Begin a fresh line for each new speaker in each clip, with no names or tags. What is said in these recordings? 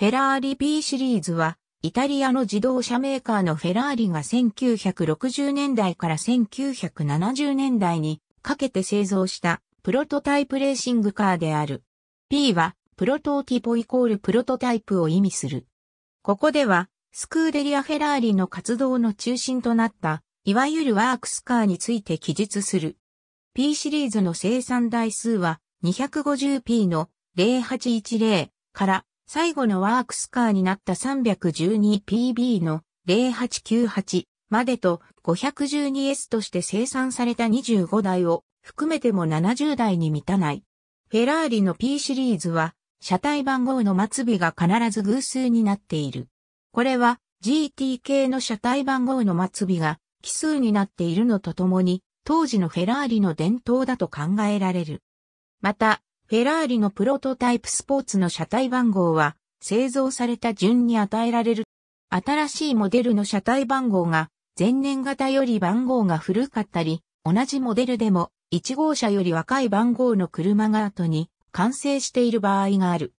フェラーリ P シリーズは、イタリアの自動車メーカーのフェラーリが1960年代から1970年代にかけて製造したプロトタイプレーシングカーである。P はプロトーティポイコールプロトタイプを意味する。ここではスクーデリア・フェラーリの活動の中心となったいわゆるワークスカーについて記述する。P シリーズの生産台数は 250P の0810から最後のワークスカーになった 312PB の0898までと 512S として生産された25台を含めても70台に満たない。フェラーリの P シリーズは車体番号の末尾が必ず偶数になっている。これは GT 系の車体番号の末尾が奇数になっているのとともに、当時のフェラーリの伝統だと考えられる。また、フェラーリのプロトタイプスポーツの車体番号は、製造された順に与えられる。新しいモデルの車体番号が、前年型より番号が古かったり、同じモデルでも、1号車より若い番号の車が後に、完成している場合がある。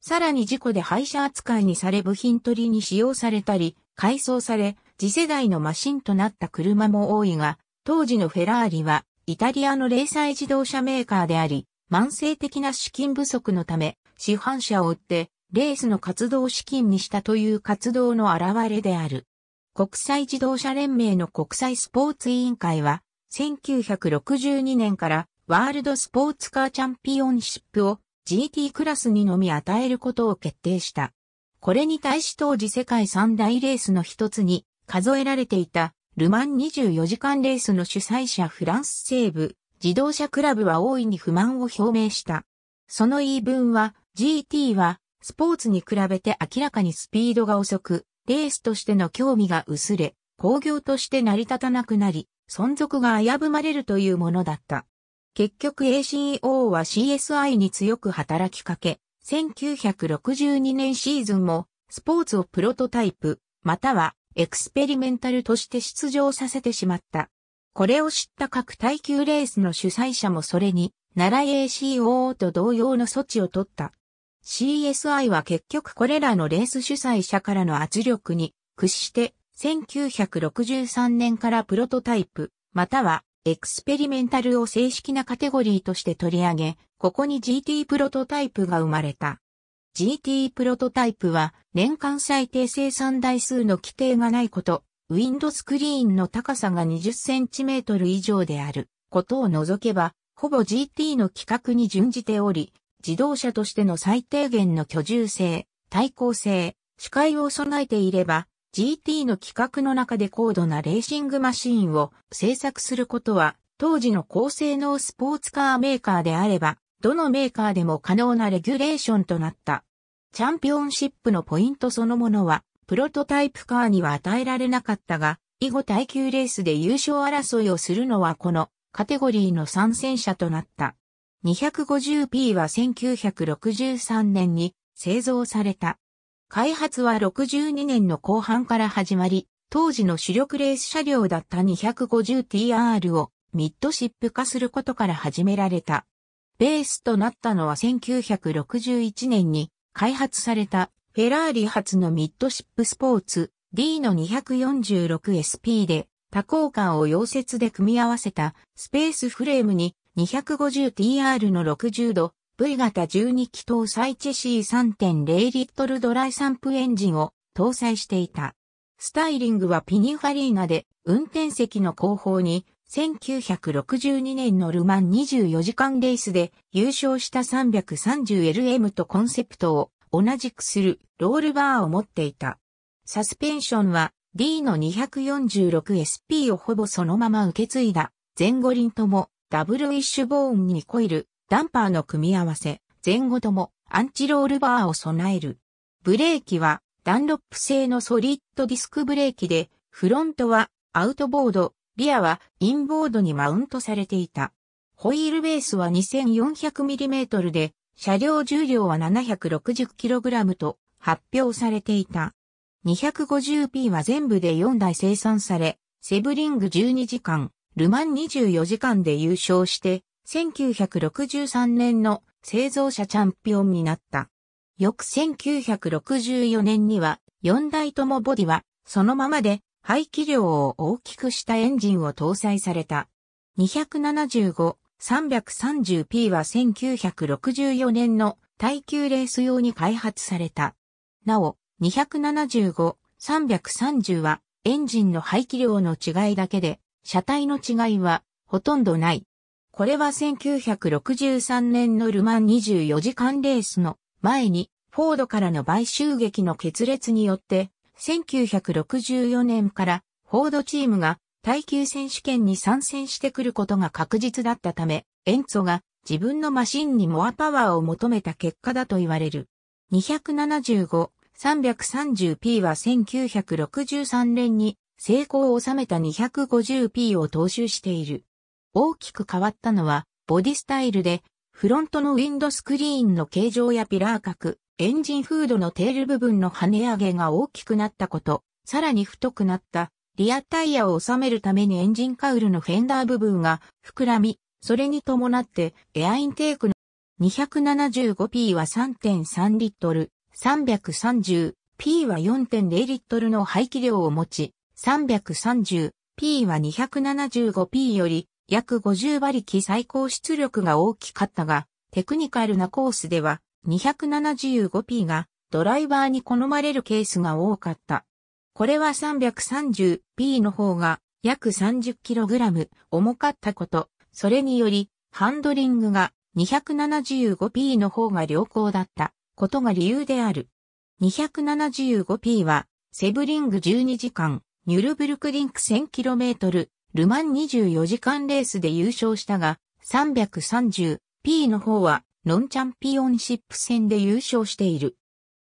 さらに事故で廃車扱いにされ部品取りに使用されたり、改装され、次世代のマシンとなった車も多いが、当時のフェラーリは、イタリアの零細自動車メーカーであり、慢性的な資金不足のため、市販車を売って、レースの活動資金にしたという活動の表れである。国際自動車連盟の国際スポーツ委員会は、1962年からワールドスポーツカーチャンピオンシップを GT クラスにのみ与えることを決定した。これに対し当時世界三大レースの一つに数えられていたルマン24時間レースの主催者フランス西部自動車クラブは大いに不満を表明した。その言い分は、GT は、スポーツに比べて明らかにスピードが遅く、レースとしての興味が薄れ、工業として成り立たなくなり、存続が危ぶまれるというものだった。結局 ACO は CSI に強く働きかけ、1962年シーズンも、スポーツをプロトタイプ、またはエクスペリメンタルとして出場させてしまった。これを知った各耐久レースの主催者もそれに、奈良 ACOO と同様の措置を取った。CSI は結局これらのレース主催者からの圧力に屈して、1963年からプロトタイプ、またはエクスペリメンタルを正式なカテゴリーとして取り上げ、ここに GT プロトタイプが生まれた。GT プロトタイプは年間最低生産台数の規定がないこと、ウィンドスクリーンの高さが2 0トル以上であることを除けば、ほぼ GT の規格に準じており、自動車としての最低限の居住性、対抗性、視界を備えていれば、GT の規格の中で高度なレーシングマシーンを製作することは、当時の高性能スポーツカーメーカーであれば、どのメーカーでも可能なレギュレーションとなった。チャンピオンシップのポイントそのものは、プロトタイプカーには与えられなかったが、以後耐久レースで優勝争いをするのはこのカテゴリーの参戦者となった。250P は1963年に製造された。開発は62年の後半から始まり、当時の主力レース車両だった 250TR をミッドシップ化することから始められた。ベースとなったのは1961年に開発されたフェラーリ初のミッドシップスポーツ D の 246SP で多効果を溶接で組み合わせたスペースフレームに 250TR の60度 V 型12気搭載チェシー3.0リットルドライサンプエンジンを搭載していた。スタイリングはピニファリーナで運転席の後方に1962年のルマン24時間レースで優勝した 330LM とコンセプトを同じくするロールバーを持っていた。サスペンションは D の 246SP をほぼそのまま受け継いだ。前後輪ともダブルウィッシュボーンにコイル、ダンパーの組み合わせ、前後ともアンチロールバーを備える。ブレーキはダンロップ製のソリッドディスクブレーキで、フロントはアウトボード、リアはインボードにマウントされていた。ホイールベースは 2400mm で、車両重量は 760kg と発表されていた。250P は全部で4台生産され、セブリング12時間、ルマン24時間で優勝して、1963年の製造者チャンピオンになった。翌1964年には、4台ともボディは、そのままで、排気量を大きくしたエンジンを搭載された。275 330P は1964年の耐久レース用に開発された。なお、275、330はエンジンの排気量の違いだけで、車体の違いはほとんどない。これは1963年のルマン24時間レースの前にフォードからの買収劇の決裂によって1964年からフォードチームが耐久選手権に参戦してくることが確実だったため、エンツォが自分のマシンにモアパワーを求めた結果だと言われる。275、330P は1963年に成功を収めた 250P を踏襲している。大きく変わったのは、ボディスタイルで、フロントのウィンドスクリーンの形状やピラー角、エンジンフードのテール部分の跳ね上げが大きくなったこと、さらに太くなったリアタイヤを収めるためにエンジンカウルのフェンダー部分が膨らみ、それに伴ってエアインテークの 275P は3.3リットル、330P は4.0リットルの排気量を持ち、330P は 275P より約50馬力最高出力が大きかったが、テクニカルなコースでは 275P がドライバーに好まれるケースが多かった。これは3 3 0 P の方が約 30kg 重かったこと、それにより、ハンドリングが 275P の方が良好だったことが理由である。275P は、セブリング12時間、ニュルブルクリンク 1000km、ルマン24時間レースで優勝したが、330P の方は、ノンチャンピオンシップ戦で優勝している。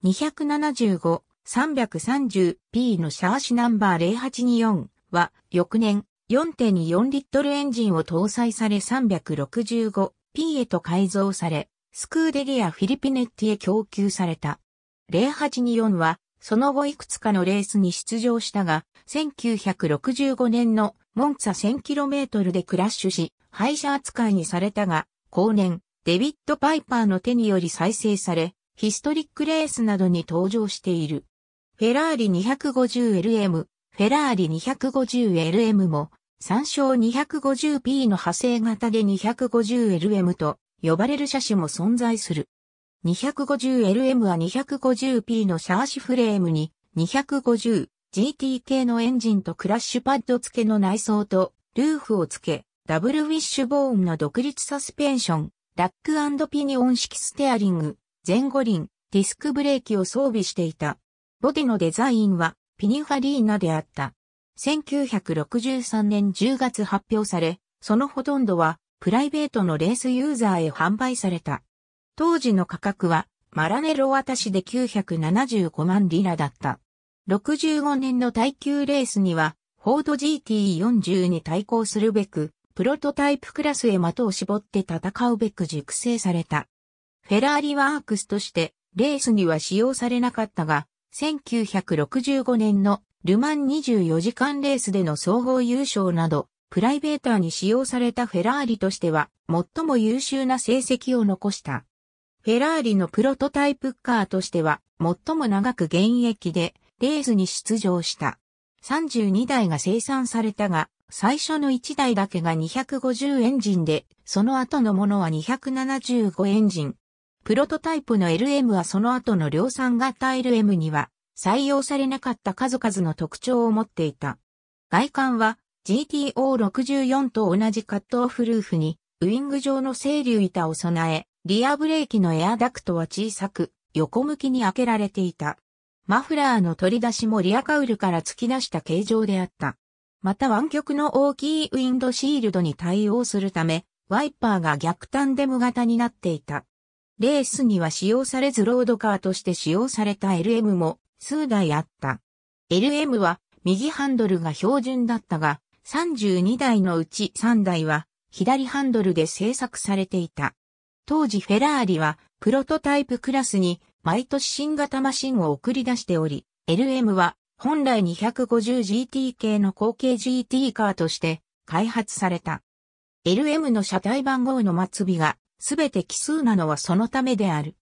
275 330P のシャーシナンバー0824は翌年4.24リットルエンジンを搭載され 365P へと改造され、スクーデリア・フィリピネッティへ供給された。0824はその後いくつかのレースに出場したが、1965年のモンツァ 1000km でクラッシュし、廃車扱いにされたが、後年、デビッド・パイパーの手により再生され、ヒストリックレースなどに登場している。フェラーリ 250LM、フェラーリ 250LM も、参照 250P の派生型で 250LM と呼ばれる車種も存在する。250LM は 250P のシャーシフレームに 250GT 系のエンジンとクラッシュパッド付けの内装とルーフを付け、ダブルウィッシュボーンの独立サスペンション、ラックピニオン式ステアリング、前後輪、ディスクブレーキを装備していた。ボディのデザインはピニファリーナであった。1963年10月発表され、そのほとんどはプライベートのレースユーザーへ販売された。当時の価格はマラネロ渡しで975万リラだった。65年の耐久レースには、フォード GT40 に対抗するべく、プロトタイプクラスへ的を絞って戦うべく熟成された。フェラーリワークスとして、レースには使用されなかったが、1965年のルマン24時間レースでの総合優勝など、プライベーターに使用されたフェラーリとしては、最も優秀な成績を残した。フェラーリのプロトタイプカーとしては、最も長く現役で、レースに出場した。32台が生産されたが、最初の1台だけが250エンジンで、その後のものは275エンジン、プロトタイプの LM はその後の量産型 LM には採用されなかった数々の特徴を持っていた。外観は GTO64 と同じカットオフルーフにウィング状の整流板を備え、リアブレーキのエアダクトは小さく横向きに開けられていた。マフラーの取り出しもリアカウルから突き出した形状であった。また湾曲の大きいウィンドシールドに対応するため、ワイパーが逆タンデム型になっていた。レースには使用されずロードカーとして使用された LM も数台あった。LM は右ハンドルが標準だったが、32台のうち3台は左ハンドルで製作されていた。当時フェラーリはプロトタイプクラスに毎年新型マシンを送り出しており、LM は本来 250GT 系の後継 GT カーとして開発された。LM の車体番号の末尾がすべて奇数なのはそのためである。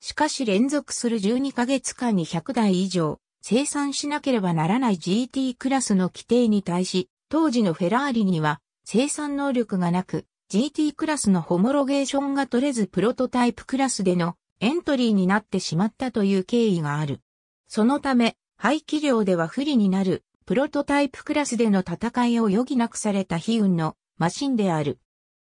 しかし連続する12ヶ月間に100台以上生産しなければならない GT クラスの規定に対し、当時のフェラーリには生産能力がなく、GT クラスのホモロゲーションが取れずプロトタイプクラスでのエントリーになってしまったという経緯がある。そのため、排気量では不利になるプロトタイプクラスでの戦いを余儀なくされた悲運のマシンである。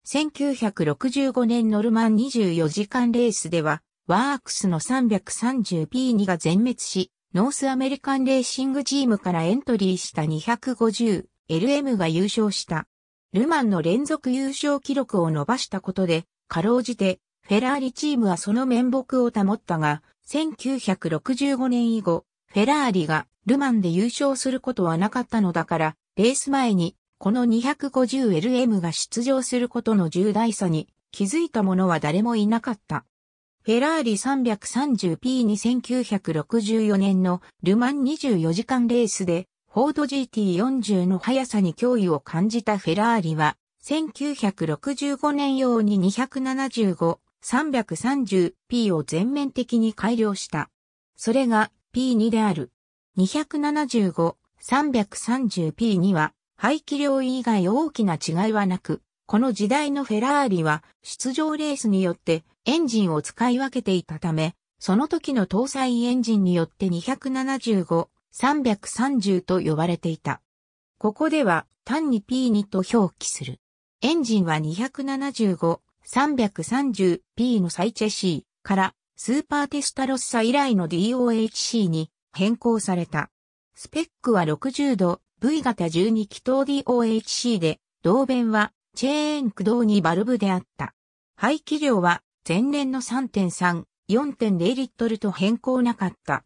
1965年ノルマン24時間レースでは、ワークスの 330P2 が全滅し、ノースアメリカンレーシングチームからエントリーした 250LM が優勝した。ルマンの連続優勝記録を伸ばしたことで、かろうじて、フェラーリチームはその面目を保ったが、1965年以後、フェラーリがルマンで優勝することはなかったのだから、レース前にこの 250LM が出場することの重大さに気づいた者は誰もいなかった。フェラーリ 330P に1964年のルマン24時間レースでフォード GT40 の速さに脅威を感じたフェラーリは1965年用に 275-330P を全面的に改良した。それが P2 である。275-330P には排気量以外大きな違いはなく、この時代のフェラーリは出場レースによってエンジンを使い分けていたため、その時の搭載エンジンによって275、330と呼ばれていた。ここでは単に P2 と表記する。エンジンは275、330P のサイチェ C からスーパーテスタロッサ以来の DOHC に変更された。スペックは60度 V 型12気筒 DOHC で、同弁はチェーン駆動にバルブであった。排気量は前年の3.3、4.0リットルと変更なかった。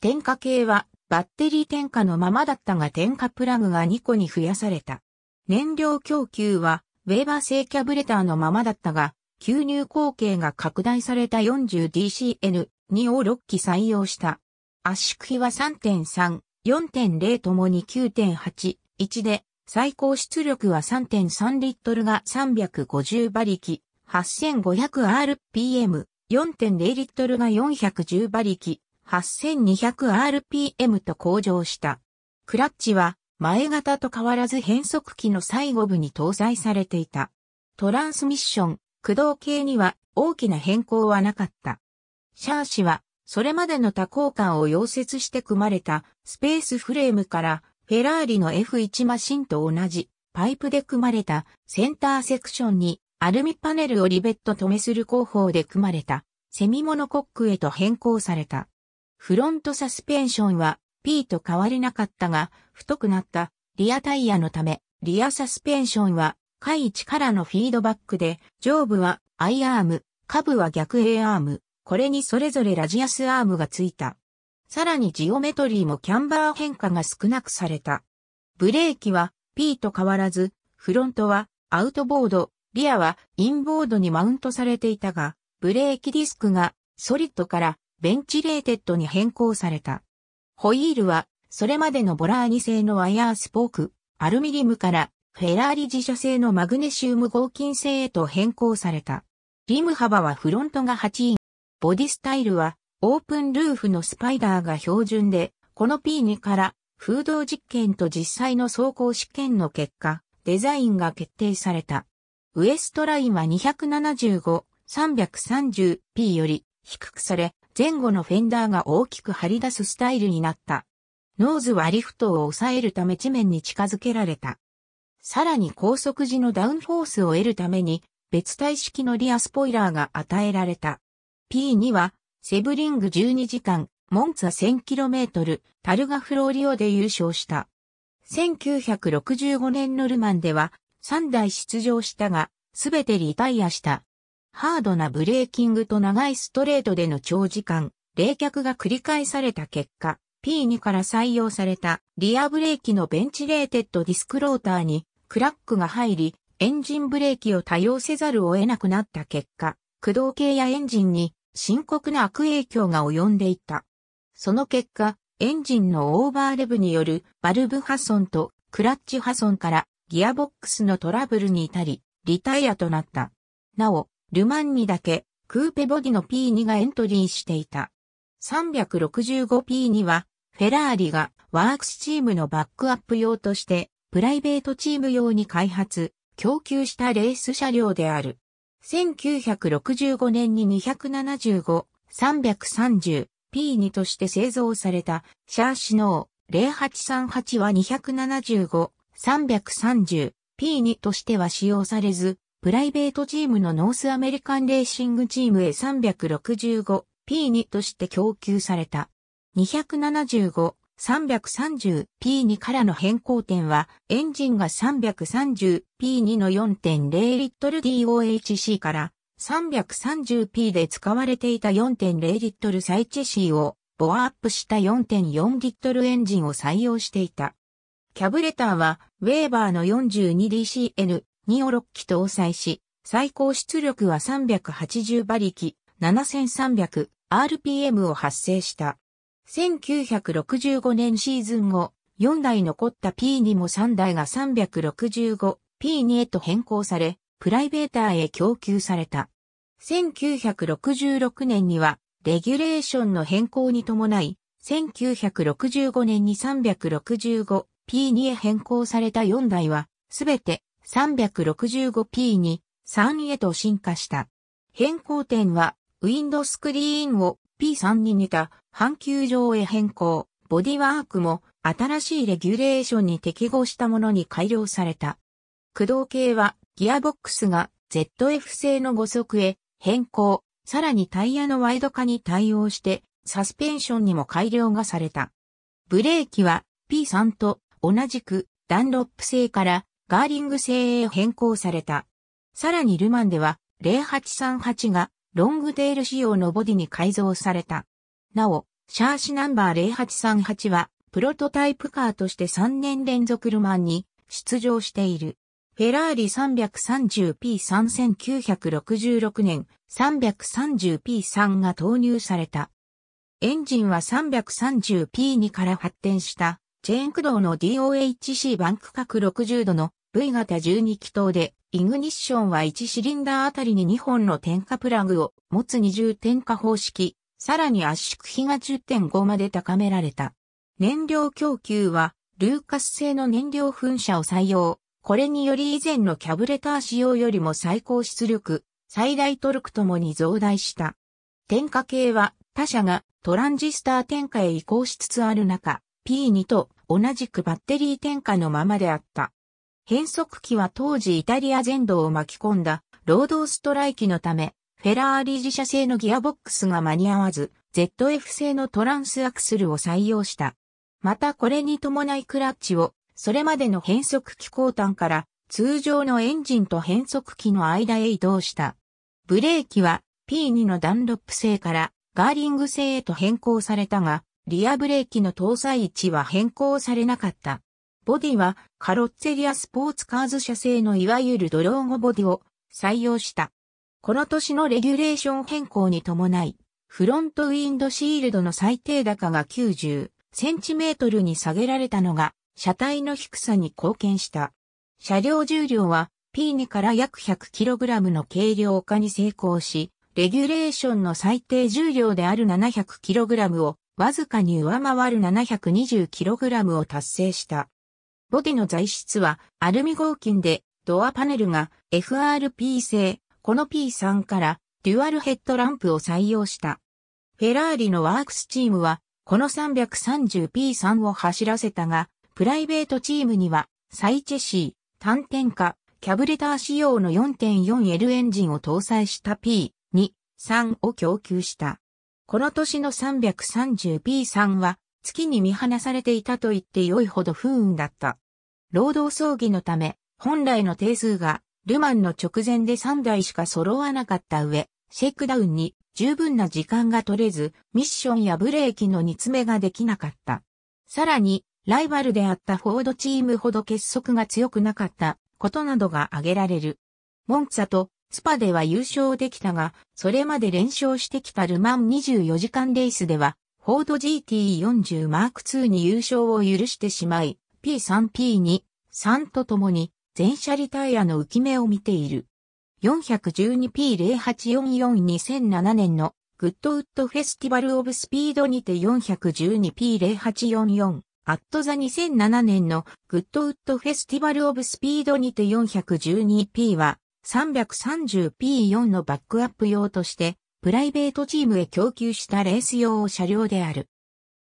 点火系はバッテリー点火のままだったが点火プラグが2個に増やされた。燃料供給はウェーバー製キャブレターのままだったが、吸入口径が拡大された 40DCN2 を6機採用した。圧縮比は3.3、4.0ともに9.81で、最高出力は3.3リットルが350馬力、8500rpm、4.0リットルが410馬力、8200rpm と向上した。クラッチは前型と変わらず変速機の最後部に搭載されていた。トランスミッション、駆動系には大きな変更はなかった。シャーシはそれまでの多交換を溶接して組まれたスペースフレームからフェラーリの F1 マシンと同じパイプで組まれたセンターセクションにアルミパネルをリベット止めする工法で組まれたセミモノコックへと変更された。フロントサスペンションは P と変わりなかったが太くなったリアタイヤのためリアサスペンションは下位置からのフィードバックで上部は I アーム、下部は逆 A アーム。これにそれぞれラジアスアームがついた。さらにジオメトリーもキャンバー変化が少なくされた。ブレーキは P と変わらず、フロントはアウトボード、リアはインボードにマウントされていたが、ブレーキディスクがソリッドからベンチレーテッドに変更された。ホイールはそれまでのボラーニ製のワイヤースポーク、アルミリムからフェラーリ自社製のマグネシウム合金製へと変更された。リム幅はフロントが8インボディスタイルは、オープンルーフのスパイダーが標準で、この P2 から風洞実験と実際の走行試験の結果、デザインが決定された。ウエストラインは275、330P より低くされ、前後のフェンダーが大きく張り出すスタイルになった。ノーズはリフトを抑えるため地面に近づけられた。さらに高速時のダウンフォースを得るために、別体式のリアスポイラーが与えられた。P2 は、セブリング12時間、モンツァ 1000km、タルガフローリオで優勝した。1965年のルマンでは、3台出場したが、すべてリタイアした。ハードなブレーキングと長いストレートでの長時間、冷却が繰り返された結果、P2 から採用されたリアブレーキのベンチレーテッドディスクローターにクラックが入り、エンジンブレーキを多用せざるを得なくなった結果、駆動系やエンジンに深刻な悪影響が及んでいた。その結果、エンジンのオーバーレブによるバルブ破損とクラッチ破損からギアボックスのトラブルに至り、リタイアとなった。なお、ルマンにだけクーペボディの P2 がエントリーしていた。365P2 はフェラーリがワークスチームのバックアップ用としてプライベートチーム用に開発、供給したレース車両である。1965年に 275-330P2 として製造されたシャーシノー0838は 275-330P2 としては使用されず、プライベートチームのノースアメリカンレーシングチームへ 365P2 として供給された。275 330P2 からの変更点は、エンジンが 330P2 の4.0リットル DOHC から 330P で使われていた4.0リットルサイチェシーをボアアップした4.4リットルエンジンを採用していた。キャブレターは、ウェーバーの 42DCN2 を6機搭載し、最高出力は380馬力、7300RPM を発生した。1965年シーズン後、4台残った P2 も3台が 365P2 へと変更され、プライベーターへ供給された。1966年には、レギュレーションの変更に伴い、1965年に 365P2 へ変更された4台は、すべて 365P に3へと進化した。変更点は、ウィンドスクリーンを P3 に似た半球状へ変更、ボディワークも新しいレギュレーションに適合したものに改良された。駆動系はギアボックスが ZF 製の5速へ変更、さらにタイヤのワイド化に対応してサスペンションにも改良がされた。ブレーキは P3 と同じくダンロップ製からガーリング製へ変更された。さらにルマンでは0838がロングテール仕様のボディに改造された。なお、シャーシナンバー0838は、プロトタイプカーとして3年連続ルマンに出場している。フェラーリ 330P3966 年 330P3 が投入された。エンジンは 330P2 から発展したチェーン駆動の DOHC バンク角60度の V 型12気筒でイグニッションは1シリンダーあたりに2本の点火プラグを持つ二重点火方式、さらに圧縮比が10.5まで高められた。燃料供給は、ルーカス製の燃料噴射を採用。これにより以前のキャブレター仕様よりも最高出力、最大トルクともに増大した。点火系は他社がトランジスター点火へ移行しつつある中、P2 と同じくバッテリー点火のままであった。変速機は当時イタリア全土を巻き込んだ労働ストライキのため、フェラーリ自社製のギアボックスが間に合わず、ZF 製のトランスアクスルを採用した。またこれに伴いクラッチを、それまでの変速機交換から通常のエンジンと変速機の間へ移動した。ブレーキは P2 のダンロップ製からガーリング製へと変更されたが、リアブレーキの搭載位置は変更されなかった。ボディはカロッツェリアスポーツカーズ社製のいわゆるドローゴボディを採用した。この年のレギュレーション変更に伴い、フロントウィンドシールドの最低高が90センチメートルに下げられたのが、車体の低さに貢献した。車両重量は P2 から約 100kg の軽量化に成功し、レギュレーションの最低重量である 700kg をわずかに上回る 720kg を達成した。ボディの材質はアルミ合金でドアパネルが FRP 製、この P3 からデュアルヘッドランプを採用した。フェラーリのワークスチームはこの 330P3 を走らせたが、プライベートチームにはサイチェシー、単点化、キャブレター仕様の 4.4L エンジンを搭載した P2、3を供給した。この年の 330P3 は月に見放されていたと言って良いほど不運だった。労働葬儀のため、本来の定数が、ルマンの直前で3台しか揃わなかった上、シェイクダウンに十分な時間が取れず、ミッションやブレーキの煮詰めができなかった。さらに、ライバルであったフォードチームほど結束が強くなかったことなどが挙げられる。モンツァとスパでは優勝できたが、それまで連勝してきたルマン24時間レースではフォード GT40 マーク2に優勝を許してしまい、P3P2、3とともに全車リタイアの浮き目を見ている。412P08442007 年のグッドウッドフェスティバルオブスピードにて 412P0844 アットザ2007年のグッドウッドフェスティバルオブスピードにて 412P は 330P4 のバックアップ用としてプライベートチームへ供給したレース用車両である。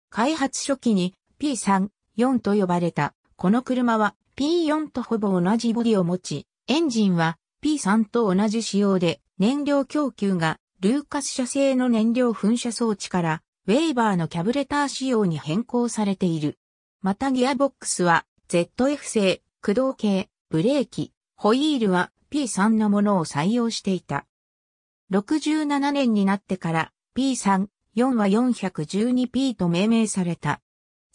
開発初期に P3、4と呼ばれた、この車は P4 とほぼ同じボディを持ち、エンジンは P3 と同じ仕様で、燃料供給がルーカス社製の燃料噴射装置からウェーバーのキャブレター仕様に変更されている。またギアボックスは ZF 製、駆動系、ブレーキ、ホイールは P3 のものを採用していた。67年になってから P3、4は 412P と命名された。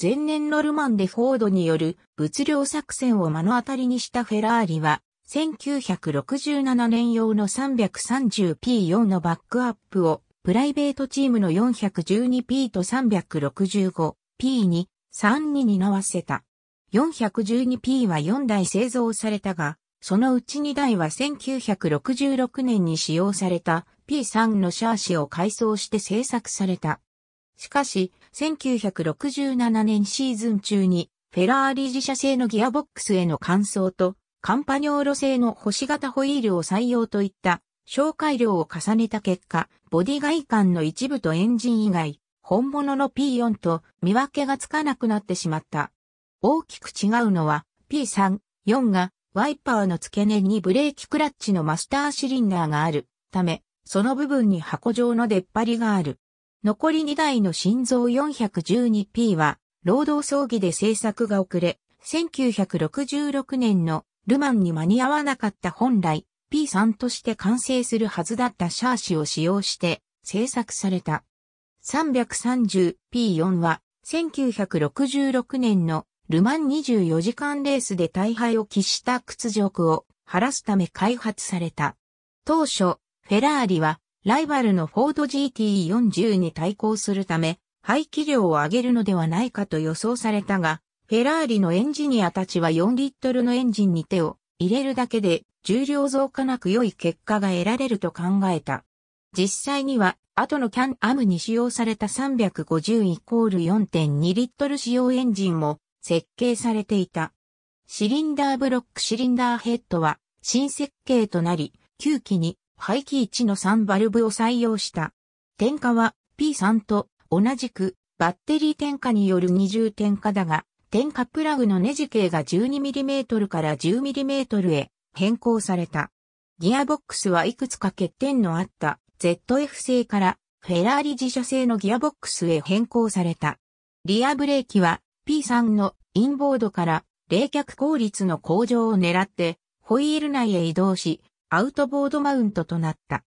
前年のルマンでフォードによる物量作戦を目の当たりにしたフェラーリは、1967年用の 330P 4のバックアップをプライベートチームの 412P と 365P に32に合わせた。412P は4台製造されたが、そのうち2台は1966年に使用された P3 のシャーシを改装して製作された。しかし、1967年シーズン中に、フェラーリ自社製のギアボックスへの換装と、カンパニョーロ製の星型ホイールを採用といった紹介量を重ねた結果、ボディ外観の一部とエンジン以外、本物の P4 と見分けがつかなくなってしまった。大きく違うのは P3、4がワイパーの付け根にブレーキクラッチのマスターシリンダーがあるため、その部分に箱状の出っ張りがある。残り2台の心臓 412P は、労働葬儀で製作が遅れ、1966年のルマンに間に合わなかった本来 P3 として完成するはずだったシャーシを使用して製作された。330P4 は1966年のルマン24時間レースで大敗を喫した屈辱を晴らすため開発された。当初、フェラーリはライバルのフォード GT40 に対抗するため、排気量を上げるのではないかと予想されたが、フェラーリのエンジニアたちは4リットルのエンジンに手を入れるだけで重量増加なく良い結果が得られると考えた。実際には、後のキャンアムに使用された350イコール4.2リットル使用エンジンも設計されていた。シリンダーブロックシリンダーヘッドは新設計となり、9機に排気1の3バルブを採用した。点火は P3 と同じくバッテリー点火による二重点火だが、点火プラグのネジ径が 12mm から 10mm へ変更された。ギアボックスはいくつか欠点のあった ZF 製からフェラーリ自社製のギアボックスへ変更された。リアブレーキは P さんのインボードから冷却効率の向上を狙ってホイール内へ移動しアウトボードマウントとなった。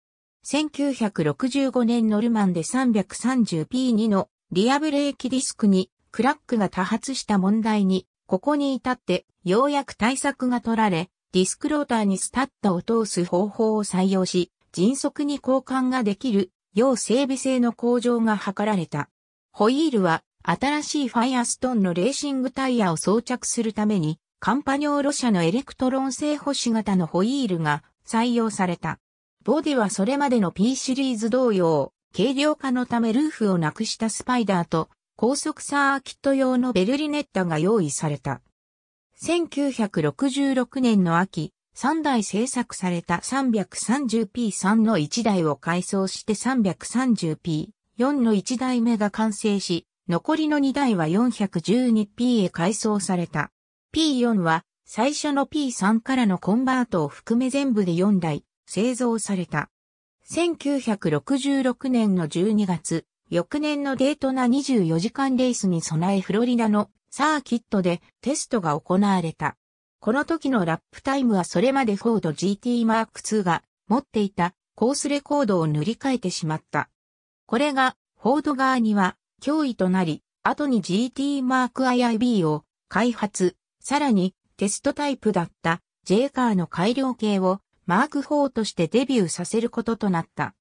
1965年ノルマンで 330P2 のリアブレーキディスクにクラックが多発した問題に、ここに至ってようやく対策が取られ、ディスクローターにスタッタを通す方法を採用し、迅速に交換ができる、要整備性の向上が図られた。ホイールは新しいファイアストンのレーシングタイヤを装着するために、カンパニョーロ社のエレクトロン製星型のホイールが採用された。ボディはそれまでの P シリーズ同様、軽量化のためルーフをなくしたスパイダーと高速サーキット用のベルリネッタが用意された。1966年の秋、3台製作された 330P3 の1台を改装して 330P4 の1台目が完成し、残りの2台は 412P へ改装された。P4 は最初の P3 からのコンバートを含め全部で4台製造された。1966年の12月、翌年のデートな24時間レースに備えフロリダのサーキットでテストが行われた。この時のラップタイムはそれまでフォード GT マーク2が持っていたコースレコードを塗り替えてしまった。これがフォード側には脅威となり、後に GT マーク IIB を開発、さらにテストタイプだった J カーの改良系をマーク4としてデビューさせることとなった。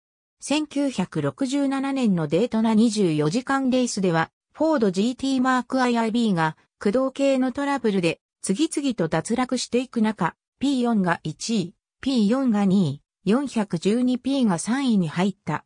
1967年のデートナ24時間レースでは、フォード GT マーク IIB が駆動系のトラブルで次々と脱落していく中、P4 が1位、P4 が2位、412P が3位に入った。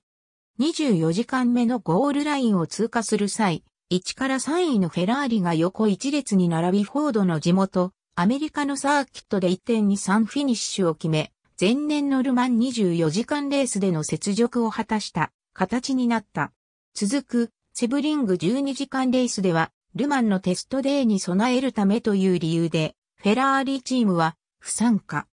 24時間目のゴールラインを通過する際、1から3位のフェラーリが横一列に並びフォードの地元、アメリカのサーキットで1.23フィニッシュを決め、前年のルマン24時間レースでの雪辱を果たした形になった。続く、セブリング12時間レースでは、ルマンのテストデーに備えるためという理由で、フェラーリチームは不参加。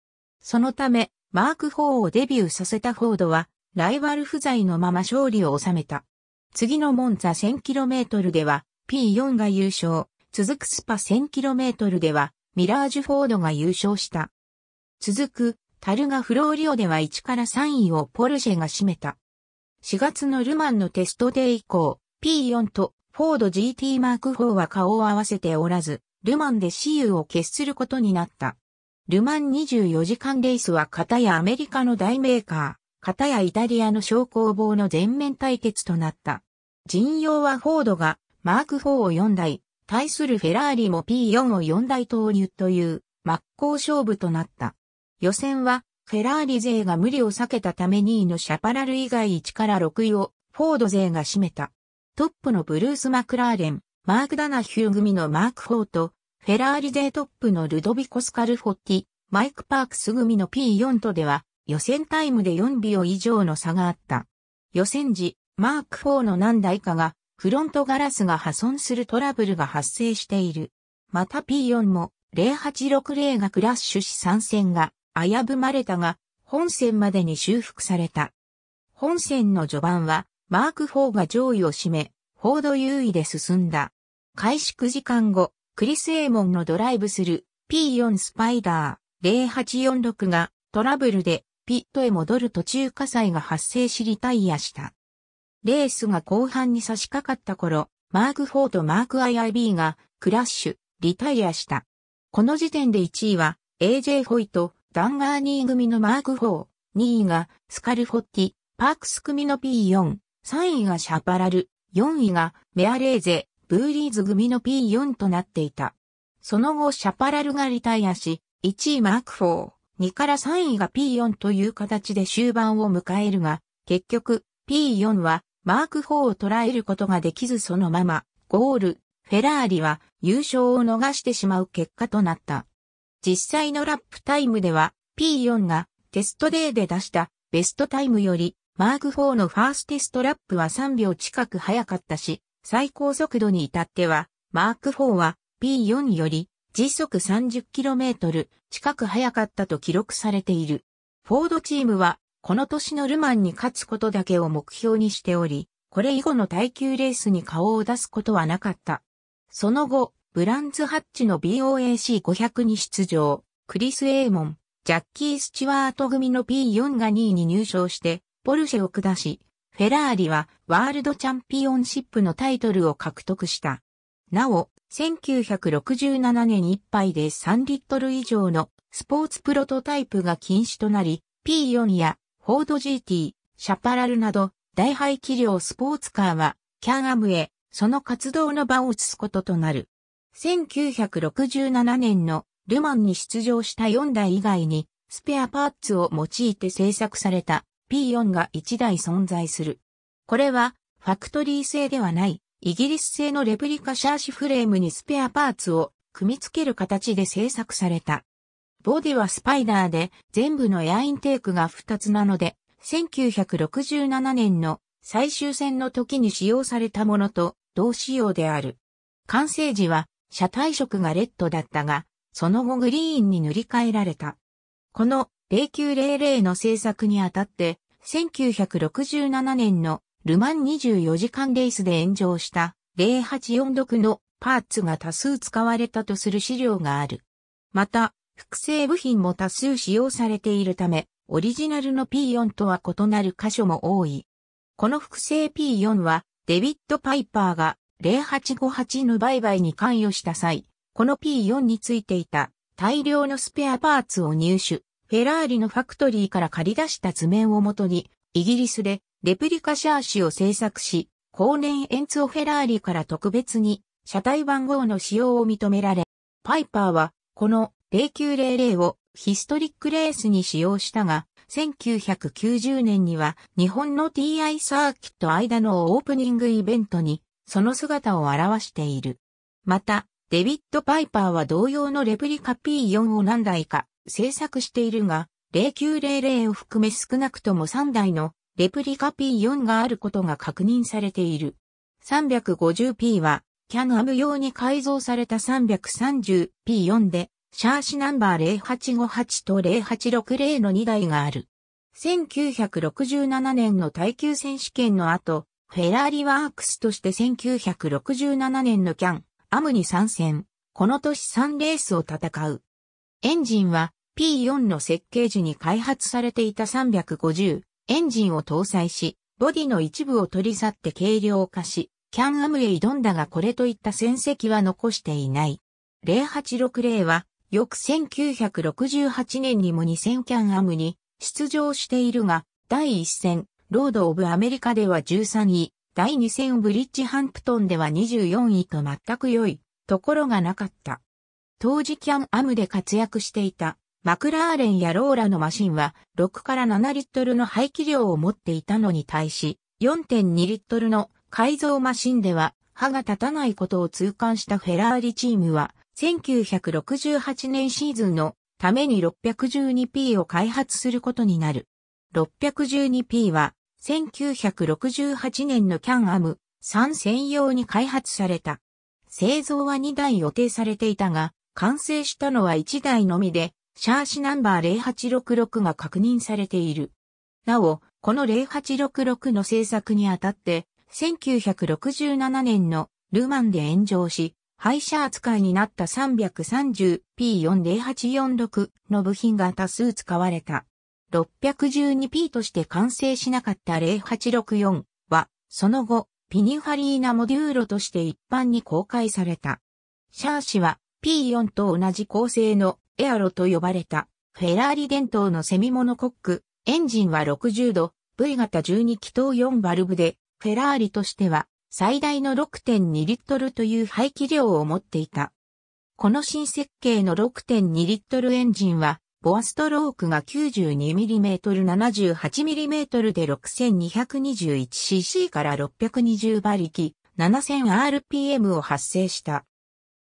そのため、マーク4をデビューさせたフォードは、ライバル不在のまま勝利を収めた。次のモンツァ 1000km では P4 が優勝、続くスパ 1000km ではミラージュフォードが優勝した。続くタルガフローリオでは1から3位をポルシェが占めた。4月のルマンのテストデー以降、P4 とフォード GT マーク4は顔を合わせておらず、ルマンで私有を決することになった。ルマン24時間レースは型やアメリカの大メーカー。片やイタリアの昇降棒の全面対決となった。陣容はフォードがマーク4を4台、対するフェラーリも P4 を4台投入という真っ向勝負となった。予選はフェラーリ勢が無理を避けたため2位のシャパラル以外1から6位をフォード勢が占めた。トップのブルース・マクラーレン、マーク・ダナヒュー組のマーク4と、フェラーリ勢トップのルドビコス・カルフォッティ、マイク・パークス組の P4 とでは、予選タイムで4秒以上の差があった。予選時、マーク4の何台かが、フロントガラスが破損するトラブルが発生している。また P4 も0860がクラッシュし参戦が危ぶまれたが、本線までに修復された。本線の序盤は、マーク4が上位を占め、フォード優位で進んだ。開始9時間後、クリス・エーモンのドライブする P4 スパイダー0846がトラブルでピットへ戻る途中火災が発生しリタイアした。レースが後半に差し掛かった頃、マーク4とマーク IIB がクラッシュ、リタイアした。この時点で1位は AJ ホイとダンガーニー組のマーク4、2位がスカルフォッティ、パークス組の P4、3位がシャパラル、4位がメアレーゼ、ブーリーズ組の P4 となっていた。その後シャパラルがリタイアし、1位マーク4、2から3位が P4 という形で終盤を迎えるが、結局 P4 はマーク4を捉えることができずそのままゴール、フェラーリは優勝を逃してしまう結果となった。実際のラップタイムでは P4 がテストデーで出したベストタイムよりマーク4のファーステストラップは3秒近く早かったし、最高速度に至ってはマーク4は P4 より時速 30km 近く速かったと記録されている。フォードチームは、この年のルマンに勝つことだけを目標にしており、これ以後の耐久レースに顔を出すことはなかった。その後、ブランズハッチの BOAC500 に出場、クリス・エーモン、ジャッキー・スチュワート組の P4 が2位に入賞して、ポルシェを下し、フェラーリはワールドチャンピオンシップのタイトルを獲得した。なお、1967年いっぱいで3リットル以上のスポーツプロトタイプが禁止となり、P4 やフォード GT、シャパラルなど、大排気量スポーツカーは、キャンアムへ、その活動の場を移すこととなる。1967年のルマンに出場した4台以外に、スペアパーツを用いて製作された P4 が1台存在する。これは、ファクトリー製ではない、イギリス製のレプリカシャーシフレームにスペアパーツを組み付ける形で製作された。ボディはスパイダーで全部のエアインテークが2つなので、1967年の最終戦の時に使用されたものと同仕様である。完成時は車体色がレッドだったが、その後グリーンに塗り替えられた。この0900の製作にあたって、1967年のルマン24時間レースで炎上した0846のパーツが多数使われたとする資料がある。また、複製部品も多数使用されているため、オリジナルの P4 とは異なる箇所も多い。この複製 P4 は、デビッド・パイパーが0858の売買に関与した際、この P4 についていた大量のスペアパーツを入手、フェラーリのファクトリーから借り出した図面をもとにイギリスでレプリカシャーシを製作し、後年エンツオ・フェラーリから特別に車体番号の使用を認められ、パイパーはこの0900をヒストリックレースに使用したが、1990年には日本の TI サーキット間のオープニングイベントにその姿を表している。また、デビッド・パイパーは同様のレプリカ P4 を何台か制作しているが、0900を含め少なくとも3台のレプリカ P4 があることが確認されている。350P は、キャンアム用に改造された 330P4 で、シャーシナンバー0858と0860の2台がある。1967年の耐久選手権の後、フェラーリワークスとして1967年のキャン、アムに参戦。この年3レースを戦う。エンジンは P4 の設計時に開発されていた350エンジンを搭載し、ボディの一部を取り去って軽量化し、キャンアムへ挑んだがこれといった戦績は残していない。0860は、翌1968年にも2000キャンアムに出場しているが、第1戦、ロード・オブ・アメリカでは13位、第2戦ブリッジハンプトンでは24位と全く良いところがなかった。当時キャンアムで活躍していたマクラーレンやローラのマシンは6から7リットルの排気量を持っていたのに対し、4.2リットルの改造マシンでは歯が立たないことを痛感したフェラーリチームは、1968年シーズンのために 612P を開発することになる。612P は、1968年のキャンアム3専用に開発された。製造は2台予定されていたが、完成したのは1台のみで、シャーシナンバー0866が確認されている。なお、この0866の制作にあたって、1967年のルマンで炎上し、廃車扱いになった 330P40846 の部品が多数使われた。612P として完成しなかった0864は、その後、ピニファリーナモデューロとして一般に公開された。シャーシは P4 と同じ構成のエアロと呼ばれた、フェラーリ伝統のセミモノコック、エンジンは60度、V 型12気筒4バルブで、フェラーリとしては最大の6.2リットルという排気量を持っていた。この新設計の6.2リットルエンジンは、ボアストロークが 92mm78mm で 6221cc から620馬力 7000rpm を発生した。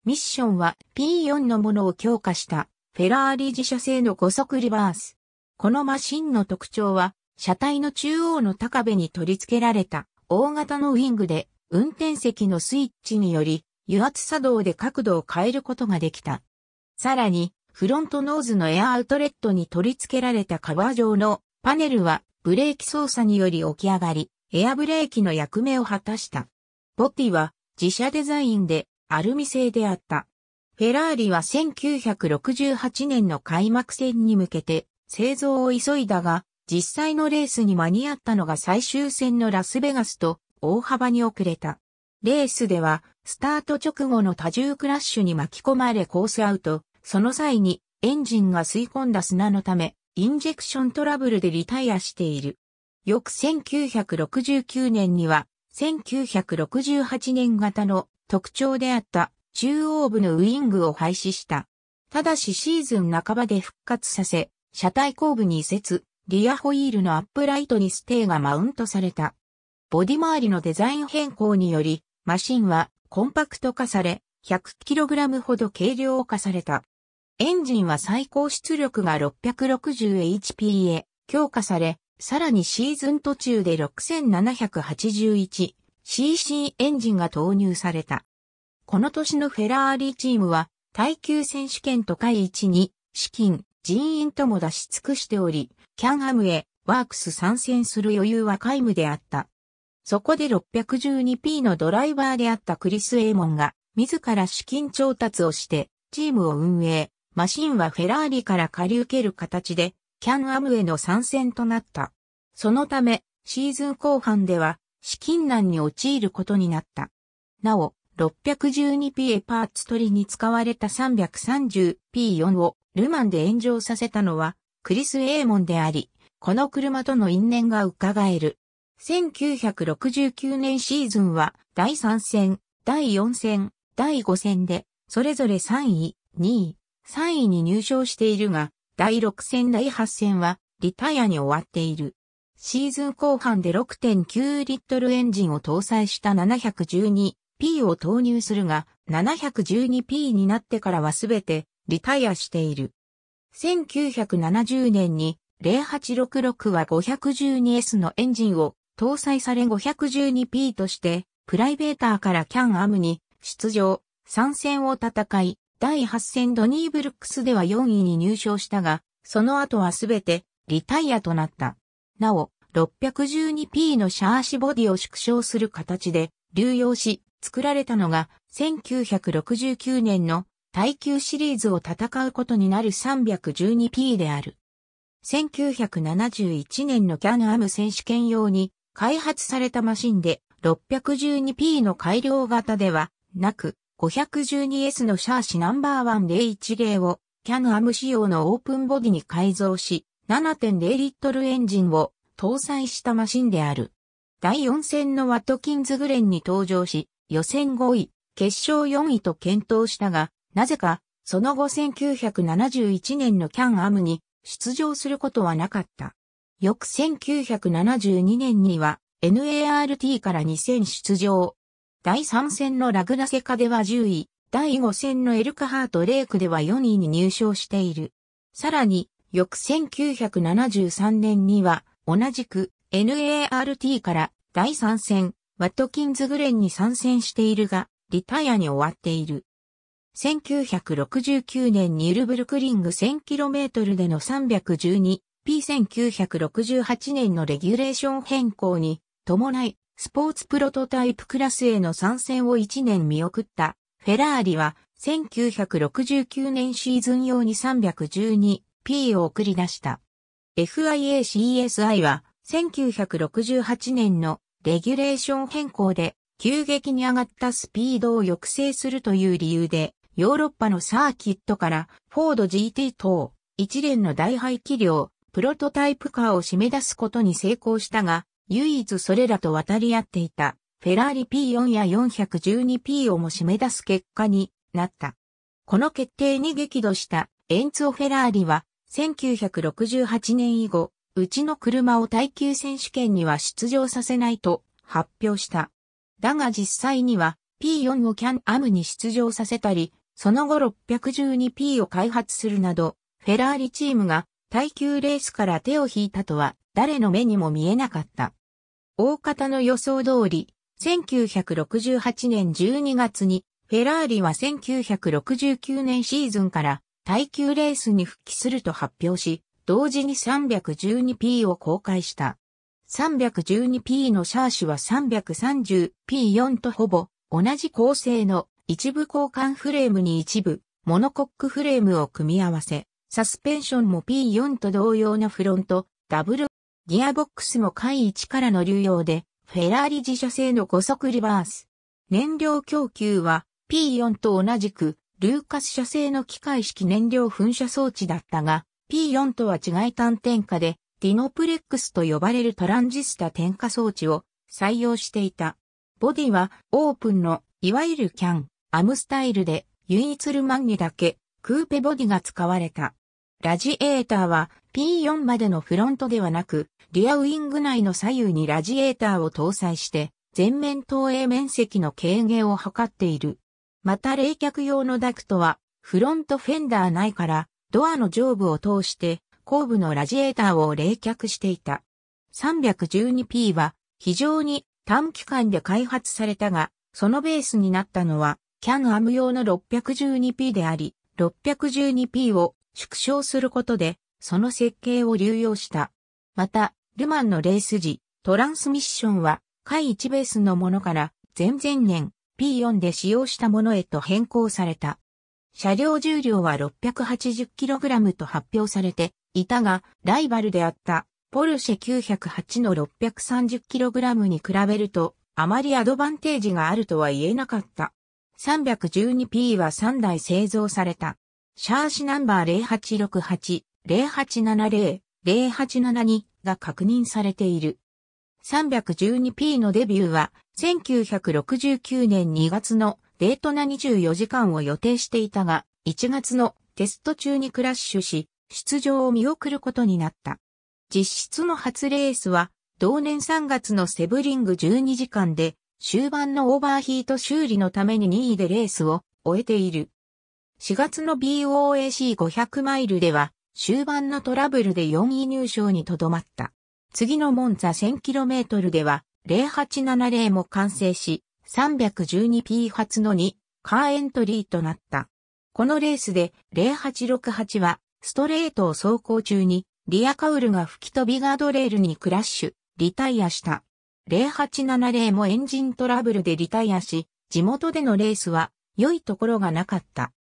ミッションは P4 のものを強化したフェラーリ自社製の5速リバース。このマシンの特徴は、車体の中央の高部に取り付けられた大型のウィングで、運転席のスイッチにより、油圧作動で角度を変えることができた。さらに、フロントノーズのエアアウトレットに取り付けられたカバー状のパネルは、ブレーキ操作により起き上がり、エアブレーキの役目を果たした。ボティは自社デザインでアルミ製であった。フェラーリは1968年の開幕戦に向けて製造を急いだが、実際のレースに間に合ったのが最終戦のラスベガスと大幅に遅れた。レースでは、スタート直後の多重クラッシュに巻き込まれコースアウト、その際にエンジンが吸い込んだ砂のため、インジェクショントラブルでリタイアしている。翌1969年には、1968年型の特徴であった中央部のウイングを廃止した。ただしシーズン半ばで復活させ、車体後部に移設、リアホイールのアップライトにステーがマウントされた。ボディ周りのデザイン変更により、マシンはコンパクト化され、100kg ほど軽量化された。エンジンは最高出力が 660HP へ強化され、さらにシーズン途中で 6781cc エンジンが投入された。この年のフェラーリチームは、耐久選手権と会一に、資金、人員とも出し尽くしており、キャンハムへ、ワークス参戦する余裕は皆無であった。そこで 612P のドライバーであったクリス・エイモンが、自ら資金調達をして、チームを運営、マシンはフェラーリから借り受ける形で、キャンアムへの参戦となった。そのため、シーズン後半では、資金難に陥ることになった。なお、612P パーツ取りに使われた 330P4 をルマンで炎上させたのはクリス・エーモンであり、この車との因縁が伺える。1969年シーズンは第3戦、第4戦、第5戦でそれぞれ3位、2位、3位に入賞しているが、第6戦第8戦はリタイアに終わっている。シーズン後半で6.9リットルエンジンを搭載した712 P を投入するが、712P になってからはすべてリタイアしている。1970年に0866は 512S のエンジンを搭載され 512P としてプライベーターからキャンアムに出場、参戦を戦い、第8戦ドニーブルックスでは4位に入賞したが、その後はすべてリタイアとなった。なお、612P のシャーシボディを縮小する形で流用し、作られたのが1969年の耐久シリーズを戦うことになる 312P である。1971年のキャンアム選手権用に開発されたマシンで 612P の改良型ではなく 512S のシャーシナンバーワン0 1 0をキャンアム仕様のオープンボディに改造し7.0リットルエンジンを搭載したマシンである。第4戦のワトキンズグレンに登場し、予選5位、決勝4位と検討したが、なぜか、その後1971年のキャンアムに出場することはなかった。翌1972年には NART から2戦出場。第3戦のラグナセカでは10位、第5戦のエルカハートレイクでは4位に入賞している。さらに、翌1973年には同じく NART から第3戦、ワットキンズグレンに参戦しているが、リタイアに終わっている。1969年にルブルクリング 1000km での 312P1968 年のレギュレーション変更に伴い、スポーツプロトタイプクラスへの参戦を1年見送ったフェラーリは1969年シーズン用に 312P を送り出した。FIA CSI は1968年のレギュレーション変更で急激に上がったスピードを抑制するという理由で、ヨーロッパのサーキットからフォード GT 等一連の大排気量、プロトタイプカーを締め出すことに成功したが、唯一それらと渡り合っていたフェラーリ P4 や 412P をも締め出す結果になった。この決定に激怒したエンツォ・フェラーリは1968年以後、うちの車を耐久選手権には出場させないと発表した。だが実際には P4 をキャンアムに出場させたり、その後 612P を開発するなど、フェラーリチームが耐久レースから手を引いたとは誰の目にも見えなかった。大方の予想通り、1968年12月にフェラーリは1969年シーズンから耐久レースに復帰すると発表し、同時に 312p を公開した。312p のシャーシは 330p4 とほぼ同じ構成の一部交換フレームに一部モノコックフレームを組み合わせ、サスペンションも P4 と同様のフロント、ダブル、ギアボックスも回一からの流用で、フェラーリ自社製の5速リバース。燃料供給は P4 と同じく、ルーカス社製の機械式燃料噴射装置だったが、P4 とは違い単点化で、ディノプレックスと呼ばれるトランジスタ点火装置を採用していた。ボディはオープンの、いわゆるキャン、アムスタイルで、唯一ルマンにだけ、クーペボディが使われた。ラジエーターは P4 までのフロントではなく、リアウィング内の左右にラジエーターを搭載して、全面投影面積の軽減を図っている。また冷却用のダクトは、フロントフェンダー内からドアの上部を通して後部のラジエーターを冷却していた。312P は非常に短期間で開発されたが、そのベースになったのは、キャンアム用の 612P であり、612P を縮小することで、その設計を流用した。また、ルマンのレース時、トランスミッションは、回1ベースのものから、前々年、P4 で使用したものへと変更された。車両重量は 680kg と発表されていたが、ライバルであったポルシェ908の 630kg に比べると、あまりアドバンテージがあるとは言えなかった。312P は3台製造された。シャーシナンバー0868、0870、0872が確認されている。312P のデビューは1969年2月のデートな24時間を予定していたが、1月のテスト中にクラッシュし、出場を見送ることになった。実質の初レースは、同年3月のセブリング12時間で、終盤のオーバーヒート修理のために2位でレースを終えている。4月の BOAC500 マイルでは、終盤のトラブルで4位入賞にとどまった。次のモンザ 1000km では、0870も完成し、312P 発の2、カーエントリーとなった。このレースで0868はストレートを走行中にリアカウルが吹き飛びガードレールにクラッシュ、リタイアした。0870もエンジントラブルでリタイアし、地元でのレースは良いところがなかった。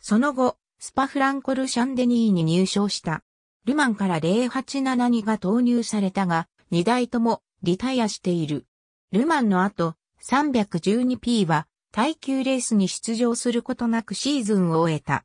その後、スパフランコルシャンデニーに入賞した。ルマンから0872が投入されたが、2台ともリタイアしている。ルマンの後、312P は耐久レースに出場することなくシーズンを終えた。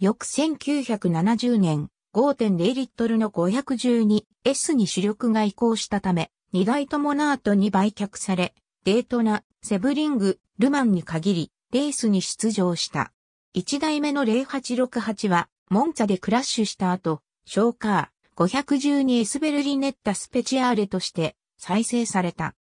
翌1970年、5.0リットルの 512S に主力が移行したため、2台ともナートに売却され、デートナ、セブリング、ルマンに限り、レースに出場した。1台目の0868は、モンツァでクラッシュした後、ショーカー、512S ベルリネッタスペチアーレとして再生された。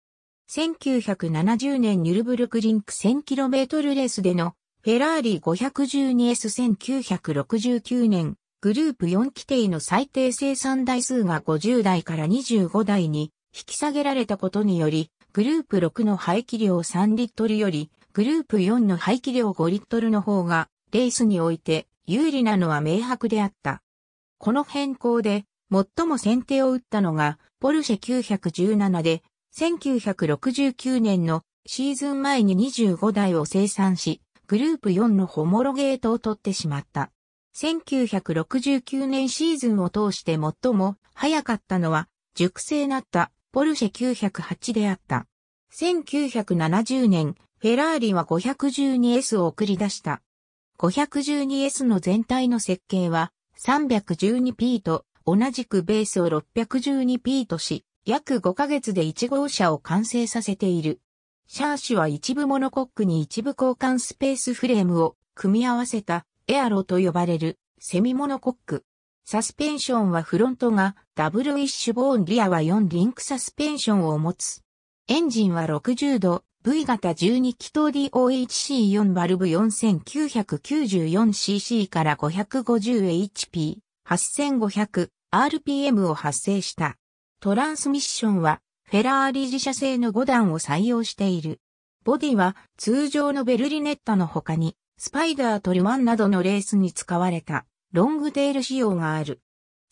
1970年ニュルブルクリンク 1000km レースでのフェラーリ 512S1969 年グループ4規定の最低生産台数が50台から25台に引き下げられたことによりグループ6の排気量3リットルよりグループ4の排気量5リットルの方がレースにおいて有利なのは明白であった。この変更で最も先手を打ったのがポルシェ917で1969年のシーズン前に25台を生産し、グループ4のホモロゲートを取ってしまった。1969年シーズンを通して最も早かったのは、熟成なったポルシェ908であった。1970年、フェラーリは 512S を送り出した。512S の全体の設計は 312P と同じくベースを 612P とし、約5ヶ月で1号車を完成させている。シャーシは一部モノコックに一部交換スペースフレームを組み合わせたエアロと呼ばれるセミモノコック。サスペンションはフロントがダブルイッシュボーンリアは4リンクサスペンションを持つ。エンジンは60度 V 型12気筒 DOHC4 バルブ 4994cc から 550hp、8500rpm を発生した。トランスミッションは、フェラーリ自社製の5段を採用している。ボディは通常のベルリネッタの他に、スパイダーとルマンなどのレースに使われたロングテール仕様がある。